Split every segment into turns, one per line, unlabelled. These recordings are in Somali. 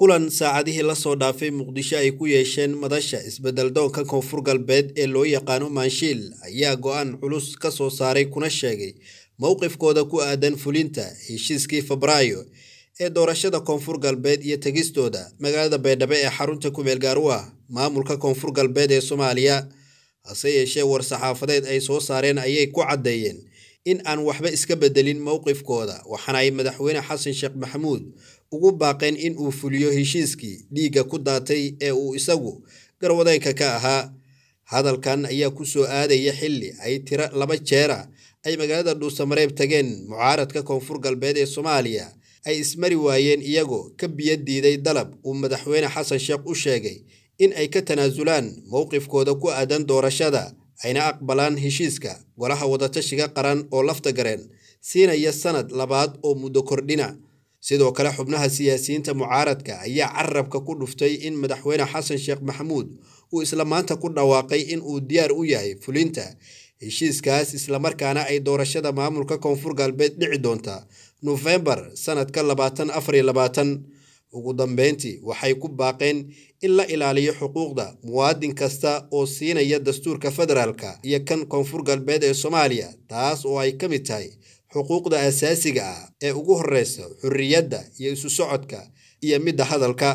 kulan saacadihii lasoo dhaafay muqdisho ay ku yeesheen madasha isbedeldoonka koonfur galbeed ee loo yaqaano maanshiil ayaa go-aan culus ka soo saaray kuna sheegay mowqifkooda ku aadan fulinta heshiiskii febraayo ee doorashada koonfur galbeed iyo tegistooda magaalada baydhabe ee xarunta kumeelgaarua ah, maamulka koonfur galbeed ee soomaaliya hase yeeshee war saxaafadeed ay soo saareen ayay ku caddeeyeen in aan waxba iska bedelin mowqifkooda waxaana ay madaxweyne xasan sheekh maxamuud ugu baaqeen in uu fuliyo heshiiskii dhiigga ku daatay ee uu isagu garwadeenka ka ahaa hadalkan ayaa ku soo aadaya xilli ay tiro laba jeera ay magaalada dhuusamareeb tageen mucaaradka koonfur galbeed ee soomaaliya ay ismari waayeen iyagoo ka biyo diiday dalab uu madaxweyne xasan sheekh u sheegay in ay ka tanaasulaan mowqifkooda ku aadan doorashada ayna aqbalaan heshiiska golaha wadatashiga qaran oo lafta gareen siinaya sanad labaad oo muddo kordhina sidoo kale xubnaha siyaasiyiinta mucaaradka ayaa carabka ku dhuftay in madaxweyne xasan sheekh maxamuud uu isla maanta ku dhawaaqay in uu diyaar u yahay fulinta heshiiskaas islamarkaana ay doorashada maamulka koonfur galbeed dhici doonta nofembar sanadka labaatan afariyo labaatan ugu dambeyntii waxay ku baaqeen in la ilaaliyo xuquuqda muwaadin kasta oo siinaya dastuurka federaalka iyo kan koonfur galbeed ee soomaaliya taas oo ay ka mid tahay xuquuqda asaasiga ah ee ugu horreysa xurriyadda iyo isu socodka iyo midda hadalka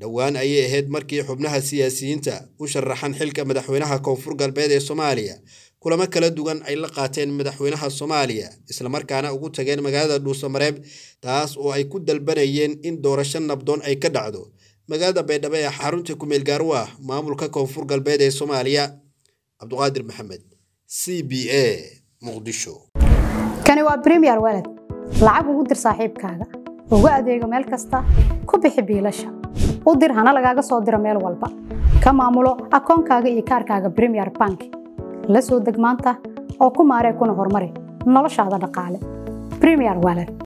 dhowaan ayay ahayd markii xubnaha siyaasiyiinta u sharaxan xilka madaxweynaha koonfur galbeed ee soomaaliya kulamo kala duwan ay la qaateen madaxweynaha soomaaliya islamarkaana ugu tageen magaalada dhuusamareeb taas oo ay ku dalbanayeen in doorasho nabdoon ay ka dhacdo magaalada baydhabo ee xarunta kumeel gaar u ah maamulka koonfur galbeed ee soomaaliya cabduqaadir maxamed c b a muqdisho
kani waa bremier waled lacag ugu dir saaxiibkaaga uga adeego meel kasta ku bixi biilasha u dir hana lagaaga soo diro meel walba ka maamulo akoonkaaga iyo kaarkaaga bremier bank la soo deg maanta oo ku maaree kuna horumari noloshaada dhaqaale premier walan